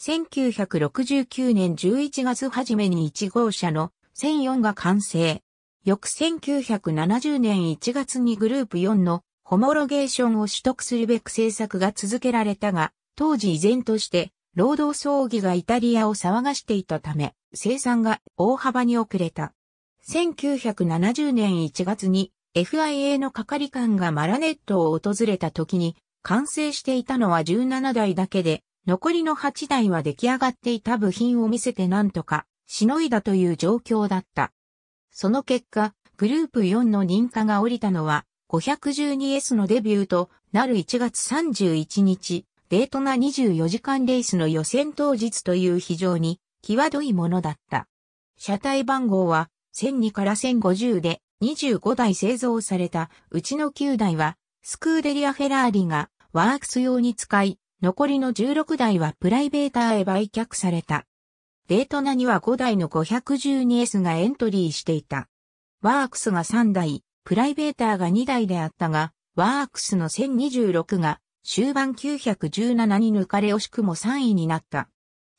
1969年11月初めに1号車の1004が完成。翌1970年1月にグループ4のホモロゲーションを取得するべく制作が続けられたが、当時依然として労働争議がイタリアを騒がしていたため、生産が大幅に遅れた。1970年1月に FIA の係官がマラネットを訪れた時に完成していたのは17台だけで、残りの8台は出来上がっていた部品を見せてなんとかしのいだという状況だった。その結果、グループ4の認可が降りたのは 512S のデビューとなる1月31日、デートナ24時間レースの予選当日という非常に際どいものだった。車体番号は1002から1050で25台製造されたうちの9台はスクーデリア・フェラーリがワークス用に使い、残りの16台はプライベーターへ売却された。デートナには5台の 512S がエントリーしていた。ワークスが3台、プライベーターが2台であったが、ワークスの1026が終盤917に抜かれ惜しくも3位になった。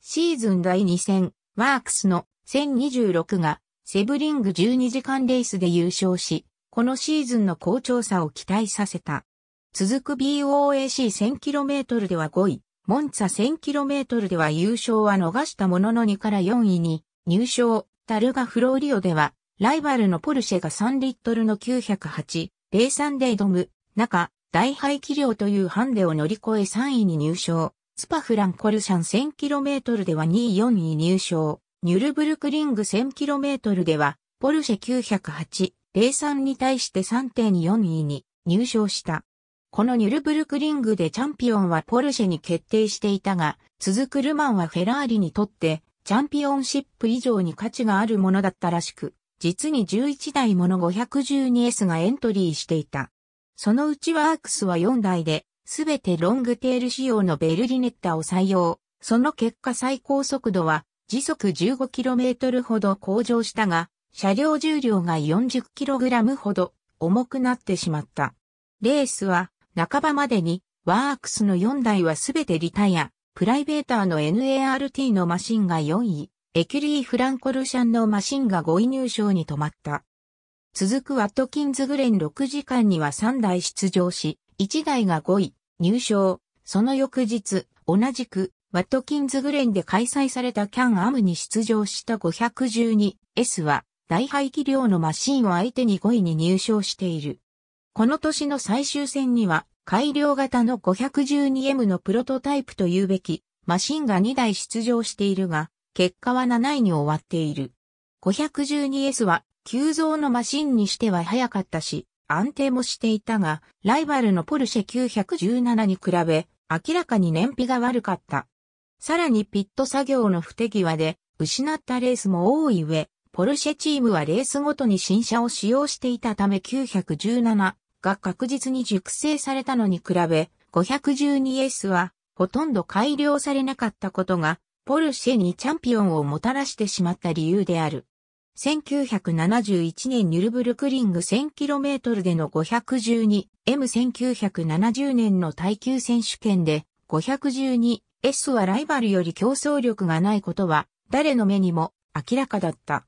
シーズン第2戦、ワークスの1026がセブリング12時間レースで優勝し、このシーズンの好調さを期待させた。続く BOAC1000km では5位、モンツァ 1000km では優勝は逃したものの2から4位に入賞、タルガフローリオでは、ライバルのポルシェが3リットルの908、03で挑む、中、大排気量というハンデを乗り越え3位に入賞。スパフランコルシャン 1000km では2位4位入賞。ニュルブルクリング 1000km では、ポルシェ908-03に対して3.4位に入賞した。このニュルブルクリングでチャンピオンはポルシェに決定していたが、続くルマンはフェラーリにとって、チャンピオンシップ以上に価値があるものだったらしく、実に11台もの 512S がエントリーしていた。そのうちワークスは4台で、すべてロングテール仕様のベルリネッタを採用。その結果最高速度は時速 15km ほど向上したが、車両重量が 40kg ほど重くなってしまった。レースは半ばまでにワークスの4台はすべてリタイア、プライベーターの NART のマシンが4位、エキュリー・フランコルシャンのマシンが5位入賞に止まった。続くワットキンズグレン6時間には3台出場し、1台が5位、入賞。その翌日、同じく、ワットキンズグレンで開催されたキャンアムに出場した 512S は、大排気量のマシンを相手に5位に入賞している。この年の最終戦には、改良型の 512M のプロトタイプというべき、マシンが2台出場しているが、結果は7位に終わっている。512S は急増のマシンにしては早かったし、安定もしていたが、ライバルのポルシェ917に比べ、明らかに燃費が悪かった。さらにピット作業の不手際で、失ったレースも多い上、ポルシェチームはレースごとに新車を使用していたため917が確実に熟成されたのに比べ、512S はほとんど改良されなかったことが、ポルシェにチャンピオンをもたらしてしまった理由である。1971年ニュルブルクリング 1000km での 512M1970 年の耐久選手権で 512S はライバルより競争力がないことは誰の目にも明らかだった。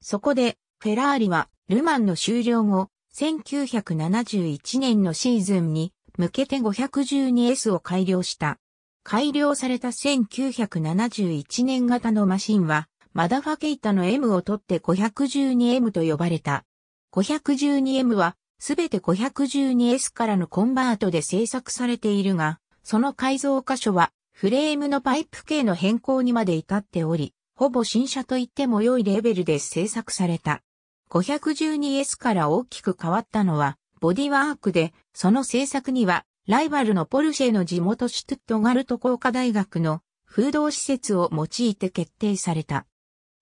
そこでフェラーリはルマンの終了後1971年のシーズンに向けて 512S を改良した。改良された1971年型のマシンはマダファケイタの M を取って 512M と呼ばれた。512M はすべて 512S からのコンバートで製作されているが、その改造箇所はフレームのパイプ系の変更にまで至っており、ほぼ新車と言っても良いレベルで製作された。512S から大きく変わったのはボディワークで、その製作にはライバルのポルシェの地元シュトゥットガルト工科大学の風洞施設を用いて決定された。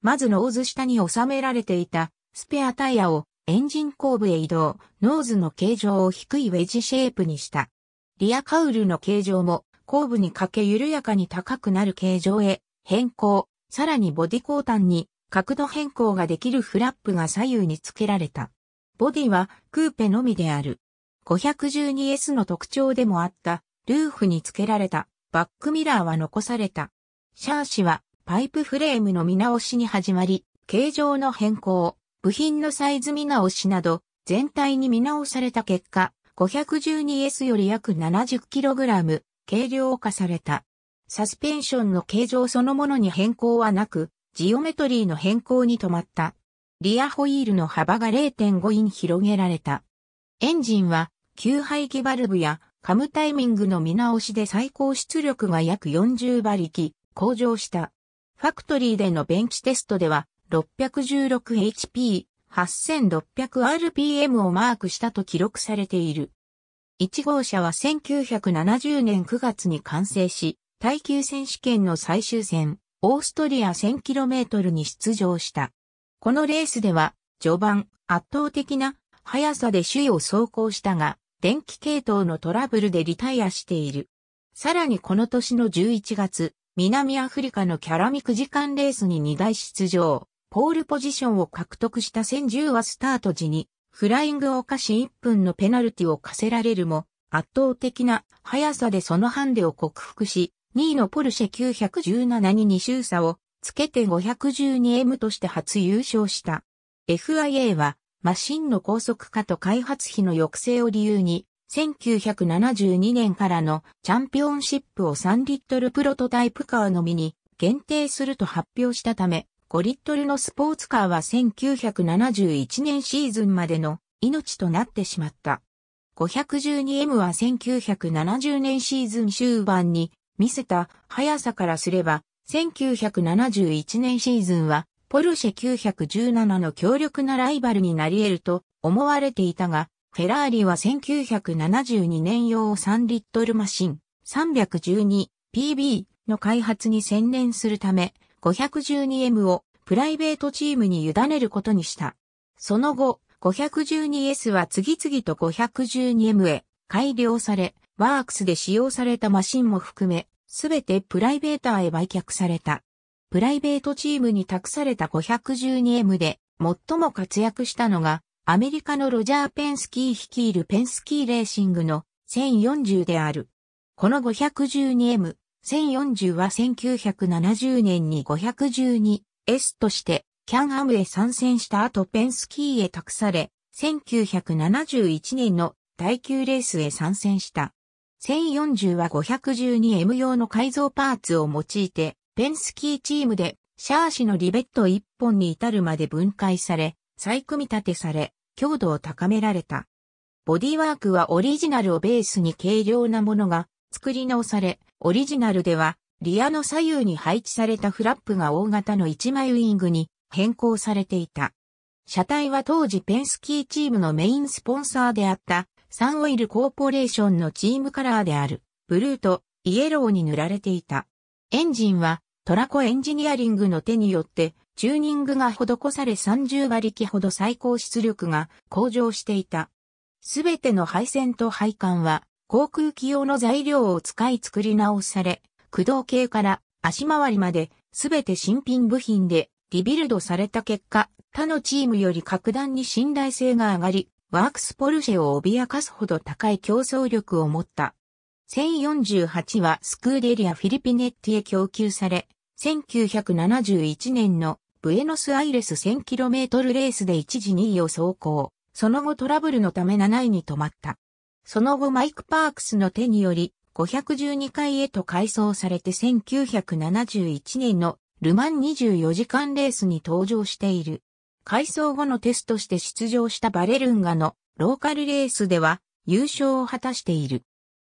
まずノーズ下に収められていたスペアタイヤをエンジン後部へ移動、ノーズの形状を低いウェジシェイプにした。リアカウルの形状も後部にかけ緩やかに高くなる形状へ変更、さらにボディ交換に角度変更ができるフラップが左右に付けられた。ボディはクーペのみである。512S の特徴でもあったルーフに付けられたバックミラーは残された。シャーシはパイプフレームの見直しに始まり、形状の変更、部品のサイズ見直しなど、全体に見直された結果、512S より約 70kg 軽量化された。サスペンションの形状そのものに変更はなく、ジオメトリーの変更に止まった。リアホイールの幅が0.5イン広げられた。エンジンは、吸排気バルブやカムタイミングの見直しで最高出力が約40馬力向上した。ファクトリーでのベンチテストでは 616HP、8600rpm をマークしたと記録されている。1号車は1970年9月に完成し、耐久選手権の最終戦、オーストリア 1000km に出場した。このレースでは、序盤、圧倒的な速さで首位を走行したが、電気系統のトラブルでリタイアしている。さらにこの年の11月、南アフリカのキャラミク時間レースに2台出場、ポールポジションを獲得した1010はスタート時に、フライングを犯し1分のペナルティを課せられるも、圧倒的な速さでそのハンデを克服し、2位のポルシェ917に2周差をつけて 512M として初優勝した。FIA はマシンの高速化と開発費の抑制を理由に1972年からのチャンピオンシップを3リットルプロトタイプカーのみに限定すると発表したため、5リットルのスポーツカーは1971年シーズンまでの命となってしまった。512M は1970年シーズン終盤に見せた速さからすれば、1971年シーズンはポルシェ917の強力なライバルになり得ると思われていたが、フェラーリは1972年用3リットルマシン 312PB の開発に専念するため 512M をプライベートチームに委ねることにした。その後、512S は次々と 512M へ改良され、ワークスで使用されたマシンも含め、すべてプライベーターへ売却された。プライベートチームに託された 512M で最も活躍したのがアメリカのロジャー・ペンスキー率いるペンスキーレーシングの1040である。この 512M、1040は1970年に 512S としてキャンアムへ参戦した後ペンスキーへ託され、1971年の耐久レースへ参戦した。1040は 512M 用の改造パーツを用いて、ペンスキーチームでシャーシのリベット1本に至るまで分解され、再組み立てされ、強度を高められた。ボディワークはオリジナルをベースに軽量なものが作り直され、オリジナルではリアの左右に配置されたフラップが大型の1枚ウィングに変更されていた。車体は当時ペンスキーチームのメインスポンサーであったサンオイルコーポレーションのチームカラーであるブルーとイエローに塗られていた。エンジンはトラコエンジニアリングの手によってチューニングが施され30馬力ほど最高出力が向上していた。すべての配線と配管は航空機用の材料を使い作り直され、駆動系から足回りまですべて新品部品でリビルドされた結果、他のチームより格段に信頼性が上がり、ワークスポルシェを脅かすほど高い競争力を持った。1048はスクーデリア・フィリピネッティへ供給され、1971年のブエノスアイレス 1000km レースで一時2位を走行、その後トラブルのため7位に止まった。その後マイク・パークスの手により、512回へと改装されて1971年のルマン24時間レースに登場している。改装後のテストして出場したバレルンガのローカルレースでは優勝を果たしている。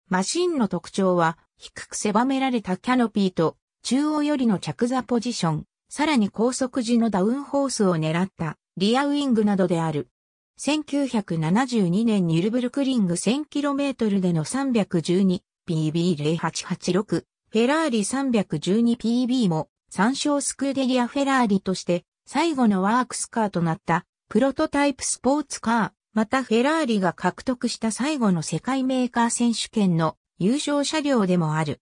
マシンの特徴は低く狭められたキャノピーと中央よりの着座ポジション、さらに高速時のダウンホースを狙ったリアウィングなどである。1972年ニルブルクリング 1000km での 312PB0886 フェラーリ 312PB も参照スクーデリア・フェラーリとして最後のワークスカーとなったプロトタイプスポーツカー、またフェラーリが獲得した最後の世界メーカー選手権の優勝車両でもある。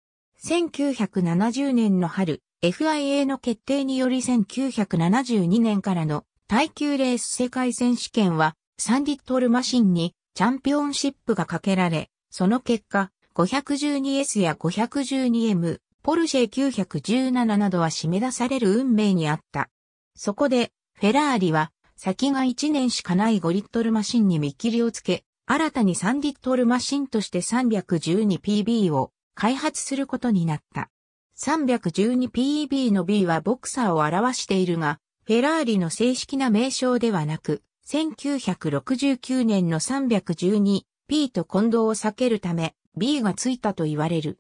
1970年の春、FIA の決定により1972年からの耐久レース世界選手権はサンディットルマシンにチャンピオンシップがかけられ、その結果 512S や 512M、ポルシェ917などは締め出される運命にあった。そこで、フェラーリは、先が1年しかない5リットルマシンに見切りをつけ、新たに3リットルマシンとして 312PB を開発することになった。3 1 2 p b の B はボクサーを表しているが、フェラーリの正式な名称ではなく、1969年の 312P と混同を避けるため B がついたと言われる。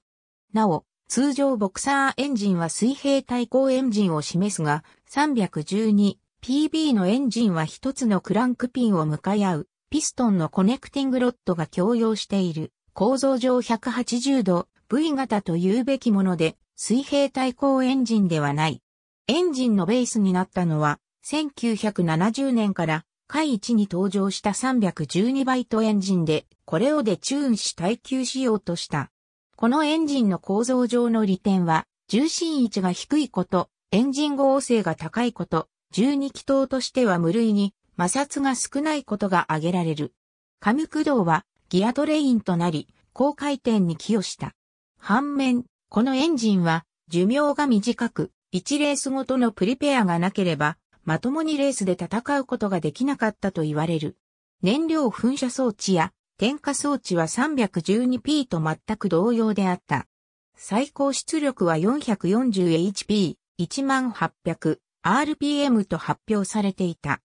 なお、通常ボクサーエンジンは水平対向エンジンを示すが、312PB のエンジンは一つのクランクピンを向かい合う、ピストンのコネクティングロッドが共用している、構造上180度、V 型と言うべきもので、水平対向エンジンではない。エンジンのベースになったのは、1970年から位置に登場した312バイトエンジンで、これをデチューンし耐久しようとした。このエンジンの構造上の利点は、重心位置が低いこと、エンジン合成が高いこと、12気筒としては無類に摩擦が少ないことが挙げられる。カム駆動はギアトレインとなり、高回転に寄与した。反面、このエンジンは寿命が短く、1レースごとのプリペアがなければ、まともにレースで戦うことができなかったと言われる。燃料噴射装置や点火装置は 312P と全く同様であった。最高出力は 440HP、1800RPM と発表されていた。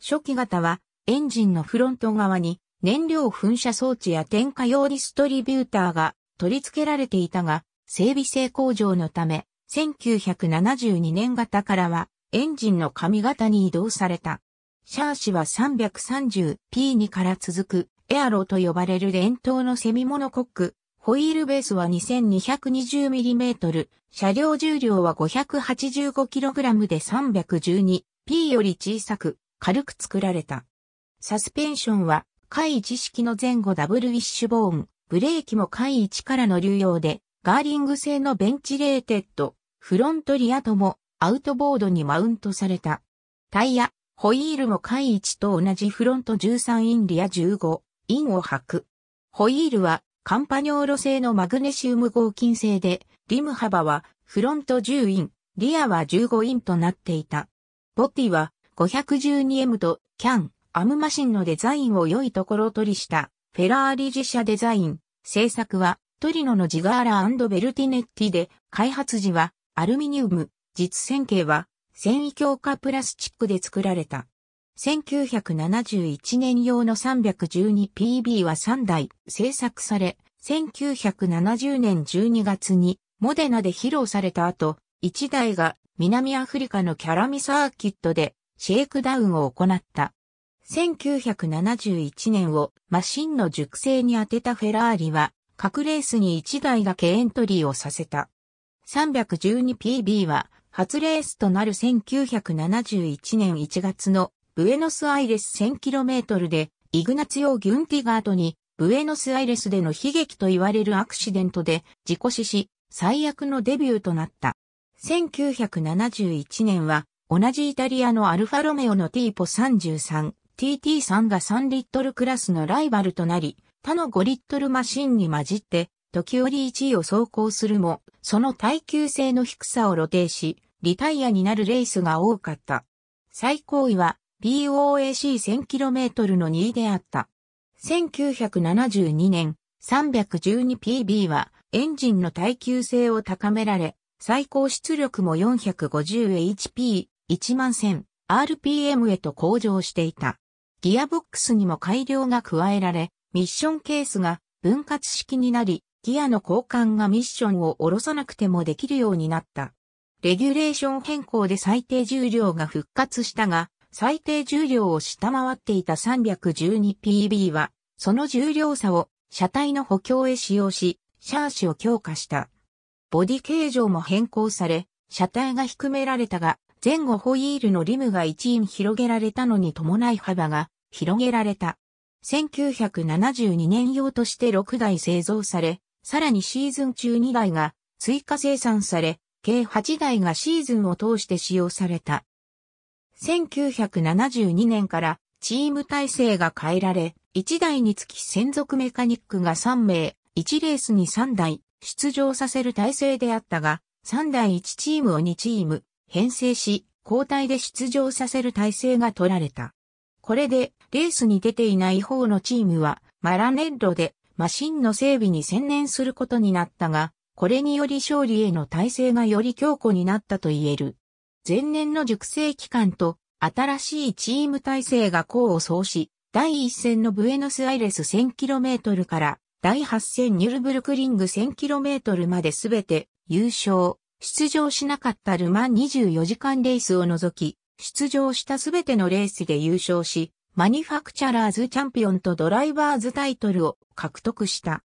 初期型はエンジンのフロント側に燃料噴射装置や点火用ディストリビューターが取り付けられていたが、整備性向上のため、1972年型からはエンジンの髪型に移動された。シャーシは 330P2 から続くエアロと呼ばれる伝統のセミモノコック。ホイールベースは 2220mm、車両重量は 585kg で 312P より小さく、軽く作られた。サスペンションは、下位1式の前後ダブルウィッシュボーン、ブレーキも下位からの流用で、ガーリング製のベンチレーテッド、フロントリアともアウトボードにマウントされた。タイヤ、ホイールも回1と同じフロント13インリア15インを履く。ホイールはカンパニョーロ製のマグネシウム合金製で、リム幅はフロント10イン、リアは15インとなっていた。ボティは 512M とキャン、アムマシンのデザインを良いところ取りした、フェラーリ自社デザイン、製作はトリノのジガーラベルティネッティで、開発時はアルミニウム、実線形は繊維強化プラスチックで作られた。1971年用の 312PB は3台製作され、1970年12月にモデナで披露された後、1台が南アフリカのキャラミサーキットでシェイクダウンを行った。1971年をマシンの熟成に当てたフェラーリは各レースに1台だけエントリーをさせた。312PB は初レースとなる1971年1月のブエノスアイレス 1000km でイグナツヨ・ギュンティガートにブエノスアイレスでの悲劇と言われるアクシデントで事故死し最悪のデビューとなった。1971年は同じイタリアのアルファロメオのティーポ 33TT3 が3リットルクラスのライバルとなり他の5リットルマシンに混じって、時折1位を走行するも、その耐久性の低さを露呈し、リタイアになるレースが多かった。最高位は BOAC1000km の2位であった。1972年 312PB はエンジンの耐久性を高められ、最高出力も 450HP、1万 1000RPM へと向上していた。ギアボックスにも改良が加えられ、ミッションケースが分割式になり、ギアの交換がミッションを下ろさなくてもできるようになった。レギュレーション変更で最低重量が復活したが、最低重量を下回っていた 312PB は、その重量差を車体の補強へ使用し、シャーシを強化した。ボディ形状も変更され、車体が低められたが、前後ホイールのリムが一員広げられたのに伴い幅が広げられた。1972年用として6台製造され、さらにシーズン中2台が追加生産され、計8台がシーズンを通して使用された。1972年からチーム体制が変えられ、1台につき専属メカニックが3名、1レースに3台出場させる体制であったが、3台1チームを2チーム編成し、交代で出場させる体制が取られた。これでレースに出ていない方のチームは、マラネッロでマシンの整備に専念することになったが、これにより勝利への体制がより強固になったと言える。前年の熟成期間と新しいチーム体制が功を奏し、第1戦のブエノスアイレス 1000km から第8戦ニュルブルクリング 1000km まで全て優勝、出場しなかったルマン24時間レースを除き、出場した全てのレースで優勝し、マニファクチャラーズチャンピオンとドライバーズタイトルを獲得した。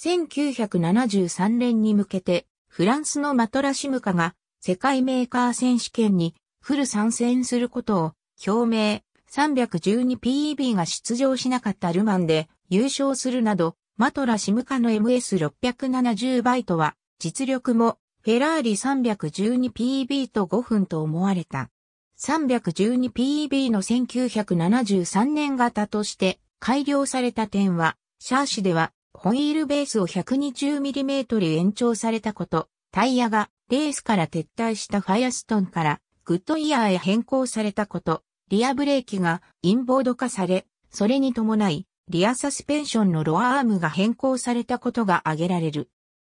1973年に向けて、フランスのマトラシムカが世界メーカー選手権にフル参戦することを表明 312PEB が出場しなかったルマンで優勝するなど、マトラシムカの MS670 バイトは実力もフェラーリ 312PB e と5分と思われた。312PEB の1973年型として改良された点は、シャーシではホイールベースを 120mm 延長されたこと、タイヤがレースから撤退したファイアストンからグッドイヤーへ変更されたこと、リアブレーキがインボード化され、それに伴い、リアサスペンションのロアアームが変更されたことが挙げられる。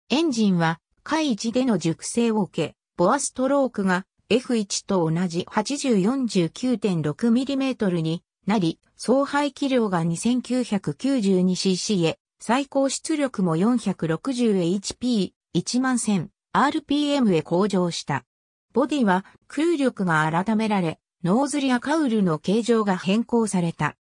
エンジンは、海一での熟成を受け、ボアストロークが F1 と同じ 8049.6mm になり、総排気量が 2992cc へ、最高出力も 460HP11000RPM へ向上した。ボディは空力が改められ、ノーズリアカウルの形状が変更された。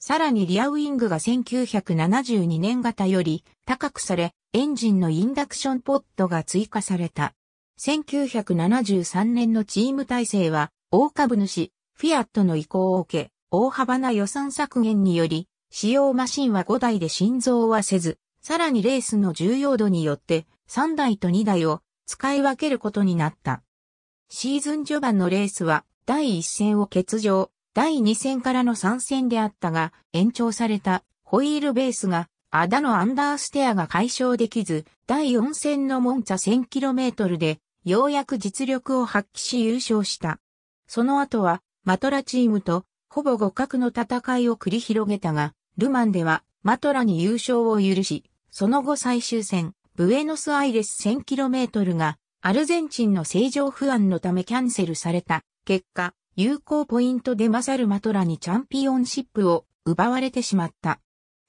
さらにリアウィングが1972年型より高くされ、エンジンのインダクションポットが追加された。1973年のチーム体制は、大株主、フィアットの意向を受け、大幅な予算削減により、使用マシンは5台で心臓はせず、さらにレースの重要度によって3台と2台を使い分けることになった。シーズン序盤のレースは第1戦を欠場、第2戦からの3戦であったが延長されたホイールベースがアダのアンダーステアが解消できず、第4戦のモンツァ 1000km でようやく実力を発揮し優勝した。その後は、マトラチームと、ほぼ互角の戦いを繰り広げたが、ルマンでは、マトラに優勝を許し、その後最終戦、ブエノスアイレス 1000km が、アルゼンチンの正常不安のためキャンセルされた。結果、有効ポイントで勝るマトラにチャンピオンシップを奪われてしまった。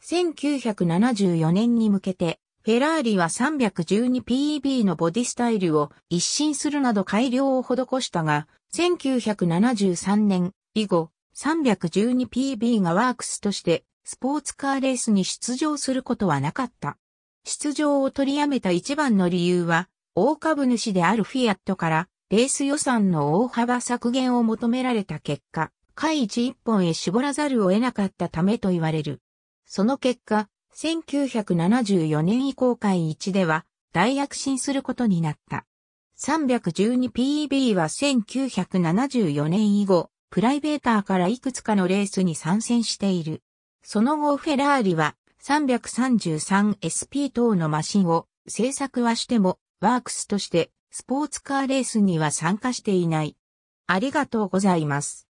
1974年に向けてフェラーリは3 1 2 p b のボディスタイルを一新するなど改良を施したが、1973年以後、312PB がワークスとしてスポーツカーレースに出場することはなかった。出場を取りやめた一番の理由は、大株主であるフィアットからレース予算の大幅削減を求められた結果、下位一本へ絞らざるを得なかったためと言われる。その結果、1974年以降会1では大躍進することになった。312PB は1974年以後、プライベーターからいくつかのレースに参戦している。その後フェラーリは 333SP 等のマシンを制作はしてもワークスとしてスポーツカーレースには参加していない。ありがとうございます。